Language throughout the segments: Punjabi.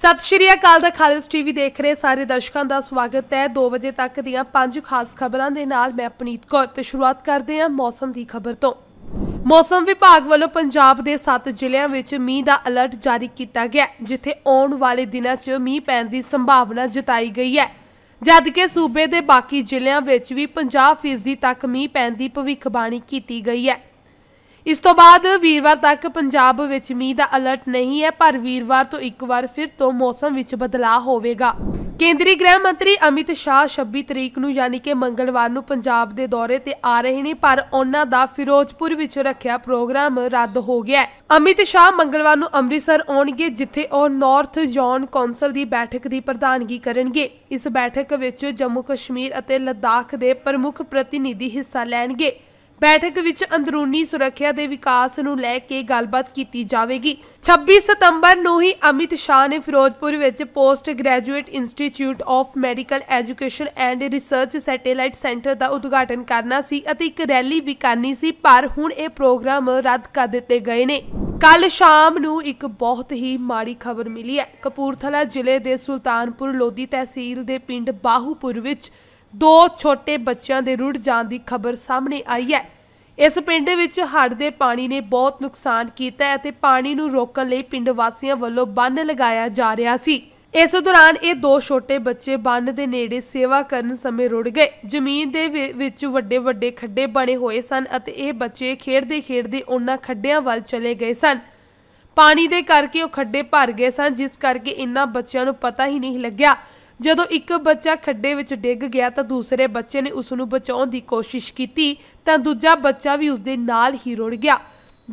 ਸਤਿ ਸ਼੍ਰੀ ਅਕਾਲ ਦਾ ਖਾਲਸ ਟੀਵੀ ਦੇਖ ਰਹੇ ਸਾਰੇ ਦਰਸ਼ਕਾਂ ਦਾ ਸਵਾਗਤ ਹੈ 2 ਵਜੇ ਤੱਕ ਦੀਆਂ ਪੰਜ ਖਾਸ ਖਬਰਾਂ ਦੇ ਨਾਲ ਮੈਂ ਪਨੀਤ ਕੌਰ ਤੇ ਸ਼ੁਰੂਆਤ ਕਰਦੇ ਹਾਂ ਮੌਸਮ ਦੀ ਖਬਰ ਤੋਂ ਮੌਸਮ ਵਿਭਾਗ ਵੱਲੋਂ ਪੰਜਾਬ ਦੇ 7 ਜ਼ਿਲ੍ਹਿਆਂ ਵਿੱਚ ਮੀਂਹ ਦਾ ਅਲਰਟ ਜਾਰੀ ਕੀਤਾ ਗਿਆ ਜਿੱਥੇ ਆਉਣ ਵਾਲੇ ਦਿਨਾਂ 'ਚ ਮੀਂਹ ਪੈਣ ਦੀ ਸੰਭਾਵਨਾ ਜਤਾਈ ਗਈ ਹੈ ਜਦਕਿ ਸੂਬੇ ਦੇ ਬਾਕੀ ਜ਼ਿਲ੍ਹਿਆਂ ਵਿੱਚ ਵੀ 50% ਤੱਕ ਮੀਂਹ ਪੈਣ ਦੀ ਭਵਿੱਖਬਾਣੀ ਕੀਤੀ ਗਈ ਹੈ ਇਸ ਤੋਂ ਬਾਅਦ ਵੀਰਵਾਰ ਤੱਕ ਪੰਜਾਬ ਵਿੱਚ ਮੀਂਹ ਦਾ ਅਲਰਟ ਨਹੀਂ ਹੈ ਪਰ ਵੀਰਵਾਰ ਤੋਂ ਇੱਕ ਵਾਰ ਫਿਰ ਤੋਂ ਮੌਸਮ ਵਿੱਚ ਬਦਲਾਅ ਹੋਵੇਗਾ ਕੇਂਦਰੀ ਗ੍ਰਹਿ ਮੰਤਰੀ ਅਮਿਤ ਸ਼ਾਹ 26 ਤਰੀਕ ਨੂੰ ਯਾਨੀ ਕਿ ਮੰਗਲਵਾਰ ਨੂੰ ਪੰਜਾਬ ਦੇ ਦੌਰੇ ਤੇ ਆ ਰਹੇ ਨੇ ਪਰ ਉਹਨਾਂ ਦਾ ਫਿਰੋਜ਼ਪੁਰ ਵਿੱਚ ਰੱਖਿਆ ਪ੍ਰੋਗਰਾਮ ਰੱਦ ਹੋ ਗਿਆ ਹੈ ਅਮਿਤ ਸ਼ਾਹ ਮੰਗਲਵਾਰ ਨੂੰ ਅੰਮ੍ਰਿਤਸਰ ਆਉਣਗੇ ਜਿੱਥੇ ਉਹ ਨਾਰਥ ਜ਼ੋਨ ਕੌਂਸਲ ਦੀ ਬੈਠਕ ਦੀ ਪ੍ਰਧਾਨਗੀ ਕਰਨਗੇ ਇਸ ਬੈਠਕ ਵਿੱਚ ਜੰਮੂ ਕਸ਼ਮੀਰ ਅਤੇ ਲਦਾਖ ਦੇ ਪ੍ਰਮੁੱਖ ਪ੍ਰਤੀਨਿਧੀ ਹਿੱਸਾ ਲੈਣਗੇ ਬੈਠਕ ਵਿੱਚ ਅੰਦਰੂਨੀ ਸੁਰੱਖਿਆ ਦੇ ਵਿਕਾਸ ਨੂੰ ਲੈ ਕੇ ਗੱਲਬਾਤ ਕੀਤੀ ਜਾਵੇਗੀ 26 ਸਤੰਬਰ ਨੂੰ ਹੀ ਅਮਿਤ ਸ਼ਾਹ ਨੇ ਫਿਰੋਜ਼ਪੁਰ ਵਿੱਚ post graduate institute of medical education and research satellite centre ਦਾ ਉਦਘਾਟਨ ਕਰਨਾ ਸੀ ਅਤੇ ਇੱਕ ਰੈਲੀ ਵੀ ਕਰਨੀ ਸੀ ਪਰ ਹੁਣ ਇਹ ਪ੍ਰੋਗਰਾਮ ਰੱਦ ਕਰ ਦਿੱਤੇ ਗਏ ਨੇ ਕੱਲ ਸ਼ਾਮ ਨੂੰ ਇੱਕ ਬਹੁਤ ਹੀ ਮਾੜੀ ਖਬਰ ਮਿਲੀ ਹੈ ਕਪੂਰਥਲਾ ਜ਼ਿਲ੍ਹੇ ਦੇ ਸੁਲਤਾਨਪੁਰ ਲੋਧੀ ਤਹਿਸੀਲ ਦੇ ਪਿੰਡ ਬਾਹੂਪੁਰ ਵਿੱਚ ਦੋ ਛੋਟੇ ਬੱਚਿਆਂ ਦੇ ਰੁੜ ਜਾਣ ਦੀ ਖਬਰ ਸਾਹਮਣੇ ਆਈ ਹੈ ਇਸ ਪਿੰਡ ਵਿੱਚ ਹੜ੍ਹ ਦੇ ਪਾਣੀ ਨੇ ਬਹੁਤ ਨੁਕਸਾਨ ਕੀਤਾ ਅਤੇ ਪਾਣੀ ਨੂੰ ਰੋਕਣ ਲਈ ਪਿੰਡ ਵਾਸੀਆਂ ਵੱਲੋਂ ਬੰਨ ਲਗਾਇਆ ਜਾ ਰਿਹਾ ਸੀ ਇਸ ਦੌਰਾਨ ਇਹ ਦੋ ਛੋਟੇ ਬੱਚੇ ਬੰਨ ਦੇ ਨੇੜੇ ਸੇਵਾ ਕਰਨ ਸਮੇਂ ਰੁੜ ਗਏ ਜ਼ਮੀਨ ਦੇ ਵਿੱਚ ਵੱਡੇ ਵੱਡੇ ਖੱਡੇ ਬਣੇ ਹੋਏ ਸਨ ਅਤੇ ਇਹ ਬੱਚੇ ਖੇਡਦੇ ਖੇਡਦੇ ਉਹਨਾਂ ਖੱਡਿਆਂ ਵੱਲ ਚਲੇ ਗਏ ਸਨ ਪਾਣੀ ਦੇ ਕਰਕੇ ਉਹ ਖੱਡੇ ਭਰ ਗਏ ਸਨ ਜਿਸ ਕਰਕੇ ਇਨ੍ਹਾਂ ਬੱਚਿਆਂ ਨੂੰ ਪਤਾ ਹੀ ਨਹੀਂ ਲੱਗਿਆ ਜਦੋਂ ਇੱਕ ਬੱਚਾ ਖੱਡੇ ਵਿੱਚ ਡਿੱਗ ਗਿਆ ਤਾਂ ਦੂਸਰੇ ਬੱਚੇ ਨੇ ਉਸ ਨੂੰ ਬਚਾਉਣ ਦੀ ਕੋਸ਼ਿਸ਼ ਕੀਤੀ ਤਾਂ ਦੂਜਾ ਬੱਚਾ ਵੀ ਉਸ ਦੇ ਨਾਲ ਹੀ ਰੁੜ ਗਿਆ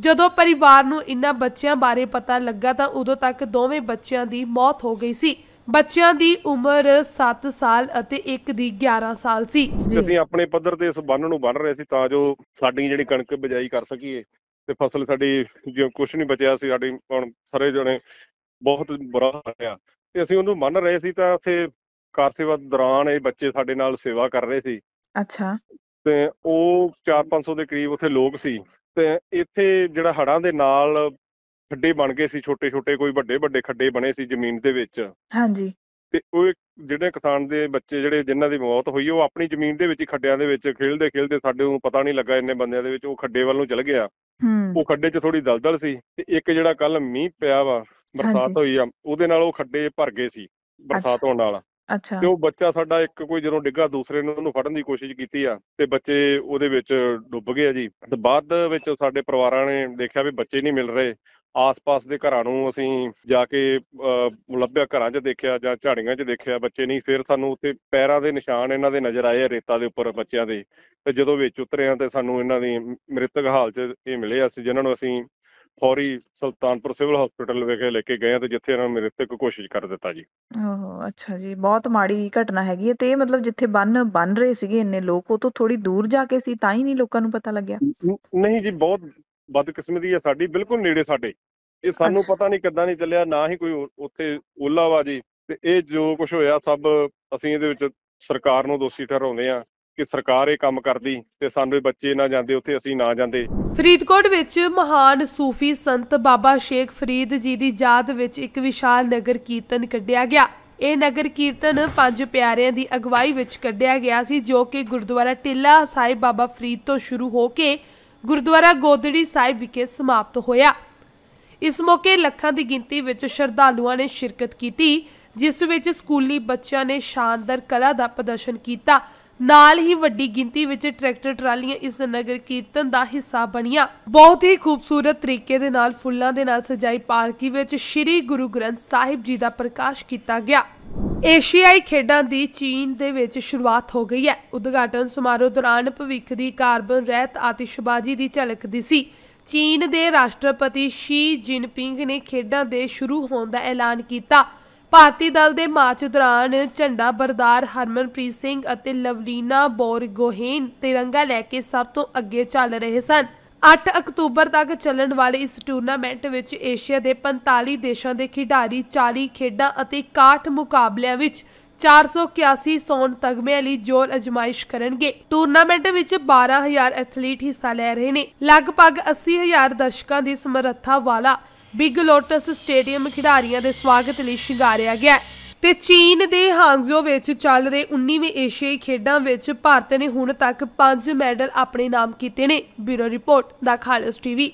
ਜਦੋਂ ਪਰਿਵਾਰ ਨੂੰ ਇਨ੍ਹਾਂ ਬੱਚਿਆਂ ਬਾਰੇ ਪਤਾ ਲੱਗਾ ਤਾਂ ਉਦੋਂ ਤੱਕ ਦੋਵੇਂ ਬੱਚਿਆਂ ਦੀ ਮੌਤ ਹੋ ਗਈ ਸੀ ਬੱਚਿਆਂ ਦੀ ਉਮਰ 7 ਸਾਲ ਅਤੇ ਇੱਕ ਦੀ 11 ਸਾਲ ਸੀ ਅਸੀਂ ਆਪਣੇ ਪੱਧਰ ਤੇ ਇਸ ਬੰਨ ਨੂੰ ਬੰਨ ਰਹੇ ਸੀ ਤਾਂ ਜੋ ਸਾਡੀ ਜਿਹੜੀ ਕਣਕ ਬਜਾਈ ਕਰ ਸਕੀਏ ਤੇ ਫਸਲ ਸਾਡੀ ਜਿਉਂ ਕੁਝ ਨਹੀਂ ਬਚਿਆ ਸੀ ਸਾਡੀ ਹੁਣ ਸਾਰੇ ਜਣੇ ਬਹੁਤ ਬੁਰਾ ਹੋਇਆ ਤੇ ਅਸੀਂ ਉਹਨੂੰ ਮੰਨ ਰਹੇ ਸੀ ਤਾਂ ਉੱਥੇ ਕਾਰ ਸੇਵਾ ਦੌਰਾਨ ਇਹ ਬੱਚੇ ਸਾਡੇ ਨਾਲ ਸੇਵਾ ਕਰ ਰਹੇ ਸੀ ਅੱਛਾ ਤੇ ਉਹ 4-500 ਦੇ ਕਰੀਬ ਉੱਥੇ ਲੋਕ ਸੀ ਤੇ ਇੱਥੇ ਜਿਹੜਾ ਹੜਾਂ ਦੇ ਨਾਲ ਖੱਡੇ ਬਣ ਗਏ ਸੀ ਛੋਟੇ-ਛੋਟੇ ਕੋਈ ਵੱਡੇ-ਵੱਡੇ ਖੱਡੇ ਬਣੇ ਸੀ ਜ਼ਮੀਨ ਦੇ ਵਿੱਚ ਹਾਂਜੀ ਤੇ ਉਹ ਜਿਹੜੇ ਕਿਸਾਨ ਦੇ ਬੱਚੇ ਜਿਹੜੇ ਜਿਨ੍ਹਾਂ ਦੀ ਮੌਤ ਹੋਈ ਉਹ ਆਪਣੀ ਜ਼ਮੀਨ ਦੇ ਵਿੱਚ ਹੀ ਖੱਡਿਆਂ ਦੇ ਵਿੱਚ ਖੇਡਦੇ ਖੇਡਦੇ ਸਾਡੇ ਨੂੰ ਪਤਾ ਨਹੀਂ ਲੱਗਾ ਇੰਨੇ ਬੰਦਿਆਂ ਦੇ ਵਿੱਚ ਉਹ ਖੱਡੇ ਵੱਲ ਨੂੰ ਚਲ ਗਿਆ ਉਹ ਖੱਡੇ 'ਚ ਥੋੜੀ ਦਲਦਲ ਸੀ ਤੇ ਇੱਕ ਜਿਹੜਾ ਕੱਲ ਮੀਂਹ ਪਿਆ ਵਾ ਬਰਸਾਤ ਹੋਈ ਆ ਉਹਦੇ ਨਾਲ ਉਹ ਖੱਡੇ ਭਰ ਗਏ ਸੀ ਬਰਸਾਤ ਹੋਣ ਨਾਲ ਅੱਛਾ ਤੇ ਉਹ ਬੱਚਾ ਸਾਡਾ ਇੱਕ ਕੋਈ ਜਦੋਂ ਡਿੱਗਾ ਦੂਸਰੇ ਨੇ ਉਹਨੂੰ ਫੜਨ ਦੀ ਕੋਸ਼ਿਸ਼ ਕੀਤੀ ਆ ਤੇ ਬੱਚੇ ਉਹਦੇ ਵਿੱਚ ਡੁੱਬ ਗਏ ਆ ਜੀ ਤੇ ਬਾਅਦ ਵਿੱਚ ਸਾਡੇ ਪਰਿਵਾਰਾਂ ਨੇ ਦੇਖਿਆ ਵੀ ਬੱਚੇ ਨਹੀਂ ਮਿਲ ਰਹੇ ਆਸ-ਪਾਸ ਦੇ ਘਰਾਂ ਨੂੰ ਅਸੀਂ ਜਾ ਕੇ ਅਹ, ਲੱਭਿਆ ਘਰਾਂ 'ਚ ਦੇਖਿਆ ਜਾਂ ਝਾੜੀਆਂ 'ਚ ਦੇਖਿਆ ਬੱਚੇ ਨਹੀਂ ਫਿਰ ਸਾਨੂੰ ਉੱਤੇ ਪੈਰਾਂ ਦੇ ਨਿਸ਼ਾਨ ਇਹਨਾਂ ਦੇ ਨਜ਼ਰ ਆਏ ਰੇਤਾ ਦੇ ਉੱਪਰ ਬੱਚਿਆਂ ਦੇ ਤੇ ਜਦੋਂ ਵਿੱਚ ਉਤਰੇ ਆ ਤੇ ਸਾਨੂੰ ਇਹਨਾਂ ਦੀ ਮ੍ਰਿਤਕ ਹਾਲ 'ਚ ਇਹ ਮਿਲੇ ਅਸੀਂ ਜਿਨ੍ਹਾਂ ਨੂੰ ਅਸੀਂ ਫੌਰੀ ਸੁਲਤਾਨਪੁਰ ਸਿਵਲ ਹਸਪੀਟਲ ਵਿਖੇ ਲੈ ਕੇ ਗਏ ਆ ਤੇ ਜਿੱਥੇ ਇਹਨਾਂ ਨੇ ਤੇ ਕੋਸ਼ਿਸ਼ ਕਰ ਦਿੱਤਾ ਜੀ ਓਹੋ ਅੱਛਾ ਜੀ ਬਹੁਤ ਮਾੜੀ ਘਟਨਾ ਹੈਗੀ ਹੈ ਤੇ ਇਹ ਮਤਲਬ ਜਿੱਥੇ ਬੰਨ ਬੰਨ ਰਹੇ ਸੀਗੇ ਇੰਨੇ ਲੋਕ ਉਹ ਤੋਂ ਥੋੜੀ ਦੂਰ ਜਾ ਕੇ ਸੀ ਤਾਂ ਹੀ ਨਹੀਂ ਲੋਕਾਂ ਨੂੰ ਪਤਾ ਲੱਗਿਆ ਨਹੀਂ ਜੀ ਬਹੁਤ ਬਦਕਿਸਮਤੀ ਹੈ ਸਾਡੀ ਬਿਲਕੁਲ ਨੇੜੇ ਸਾਡੇ ਇਹ ਸਾਨੂੰ ਪਤਾ ਨਹੀਂ ਕਿੱਦਾਂ ਨਹੀਂ ਚੱਲਿਆ ਨਾ ਹੀ ਕੋਈ ਉੱਥੇ ਓਲਾਵਾ ਜੀ ਤੇ ਇਹ ਜੋ ਕੁਝ ਹੋਇਆ ਸਭ ਅਸੀਂ ਇਹਦੇ ਵਿੱਚ ਸਰਕਾਰ ਨੂੰ ਦੋਸ਼ੀ ਠਹਿਰਾਉਂਦੇ ਆ ਕਿ ਸਰਕਾਰ ਇਹ ਕੰਮ ਕਰਦੀ ਤੇ ਸਾਨੂੰ ਇਹ ਬੱਚੇ ਨਾ ਜਾਂਦੇ ਉੱਥੇ ਅਸੀਂ ਨਾ ਜਾਂਦੇ ਫਰੀਦਕੋਟ ਵਿੱਚ ਮਹਾਨ ਸੂਫੀ ਸੰਤ ਬਾਬਾ ਸ਼ੇਖ ਫਰੀਦ ਜੀ ਦੀ ਯਾਦ ਵਿੱਚ ਇੱਕ ਵਿਸ਼ਾਲ ਨਗਰ ਕੀਰਤਨ ਕੱਢਿਆ ਗਿਆ ਇਹ ਨਗਰ ਕੀਰਤਨ ਪੰਜ ਪਿਆਰਿਆਂ ਦੀ ਅਗਵਾਈ ਵਿੱਚ ਕੱਢਿਆ ਗਿਆ ਸੀ ਜੋ ਕਿ ਗੁਰਦੁਆਰਾ ਟਿੱਲਾ ਸਾਹਿਬ ਬਾਬਾ ਫਰੀਦ ਤੋਂ ਸ਼ੁਰੂ ਹੋ ਕੇ ਗੁਰਦੁਆਰਾ ਗੋਦੜੀ ਸਾਹਿਬ ਵਿਖੇ ਸਮਾਪਤ ਹੋਇਆ ਇਸ ਮੌਕੇ ਲੱਖਾਂ ਦੀ ਗਿਣਤੀ ਵਿੱਚ ਸ਼ਰਧਾਲੂਆਂ ਨੇ ਸ਼ਿਰਕਤ ਕੀਤੀ ਜਿਸ ਵਿੱਚ ਸਕੂਲੀ ਬੱਚਿਆਂ ਨੇ ਸ਼ਾਨਦਾਰ ਕਲਾ ਦਾ ਪ੍ਰਦਰਸ਼ਨ ਕੀਤਾ ਨਾਲ ਹੀ ਵੱਡੀ ਗਿਣਤੀ ਵਿੱਚ ਟਰੈਕਟਰ ਟਰਾਲੀਆਂ ਇਸ ਨਗਰ ਕੀਰਤਨ ਦਾ ਹਿੱਸਾ ਬਣੀਆਂ ਬਹੁਤ ਹੀ ਖੂਬਸੂਰਤ ਤਰੀਕੇ ਦੇ ਨਾਲ ਫੁੱਲਾਂ ਦੇ ਨਾਲ ਸਜਾਈ ਪਾਲਕੀ ਵਿੱਚ ਸ੍ਰੀ ਗੁਰੂ ਗ੍ਰੰਥ ਸਾਹਿਬ ਜੀ ਦਾ ਪ੍ਰਕਾਸ਼ ਕੀਤਾ ਗਿਆ ਏਸ਼ੀਆਈ ਖੇਡਾਂ ਦੀ ਚੀਨ ਦੇ ਵਿੱਚ ਸ਼ੁਰੂਆਤ ਹੋ ਗਈ ਹੈ ਉਦਘਾਟਨ ਸਮਾਰੋਹ ਦੌਰਾਨ ਭਵਿੱਖ ਦੀ ਕਾਰਬਨ ਰਹਿਤ ਆਤਿਸ਼ਬਾਜ਼ੀ ਦੀ ਝਲਕ ਦਿਸੀ ਚੀਨ ਦੇ ਰਾਸ਼ਟਰਪਤੀ ਸ਼ੀ ਜਿਨਪਿੰਗ ਨੇ ਖੇਡਾਂ ਦੇ ਸ਼ੁਰੂ ਹੋਣ ਦਾ ਐਲਾਨ ਕੀਤਾ ਭਾਰਤੀ ਦਲ ਦੇ ਮਾਰਚ ਦੌਰਾਨ ਝੰਡਾ ਬਰਦਾਰ ਹਰਮਨਪ੍ਰੀਤ ਸਿੰਘ ਅਤੇ ਲਵਲੀਨਾ ਬੋਰਗੋਹੇਨ ਤਿਰੰਗਾ ਲੈ ਕੇ ਸਭ ਤੋਂ ਅੱਗੇ ਚੱਲ ਰਹੇ ਸਨ 8 ਅਕਤੂਬਰ ਤੱਕ ਚੱਲਣ ਵਾਲੇ ਇਸ ਟੂਰਨਾਮੈਂਟ ਵਿੱਚ ਏਸ਼ੀਆ ਦੇ 45 ਦੇਸ਼ਾਂ ਦੇ ਖਿਡਾਰੀ 40 ਖੇਡਾਂ ਅਤੇ 61 ਮੁਕਾਬਲਿਆਂ ਵਿੱਚ 481 ਸੋਨ ਤਗਮੇ ਲਈ ਜੋਰ ਅਜਮਾਇਸ਼ ਕਰਨਗੇ ਟੂਰਨਾਮੈਂਟ ਵਿੱਚ 12000 ਐਥਲੀਟ ਹਿੱਸਾ ਲੈ ਰਹੇ ਨੇ ਲਗਭਗ 80000 ਦਰਸ਼ਕਾਂ ਦੀ ਸਮਰੱਥਾ ਵਾਲਾ ਬਿਗ ਲੋਟਸ ਸਟੇਡੀਅਮ ਖਿਡਾਰੀਆਂ ਦੇ ਸਵਾਗਤ ਲਈ ਸ਼ਿੰਗਾਰਿਆ ਗਿਆ ਤੇ ਚੀਨ ਦੇ ਹਾਂਗਜ਼ੋ ਵਿੱਚ ਚੱਲ ਰਹੇ 19ਵੇਂ ਏਸ਼ੀਆਈ ਖੇਡਾਂ ਵਿੱਚ ਭਾਰਤ ਨੇ ਹੁਣ ਤੱਕ 5 ਮੈਡਲ ਆਪਣੇ ਨਾਮ ਕੀਤੇ ਨੇ ਬਿਊਰੋ ਰਿਪੋਰਟ ਦਾ ਖਾਲਸ ਟੀਵੀ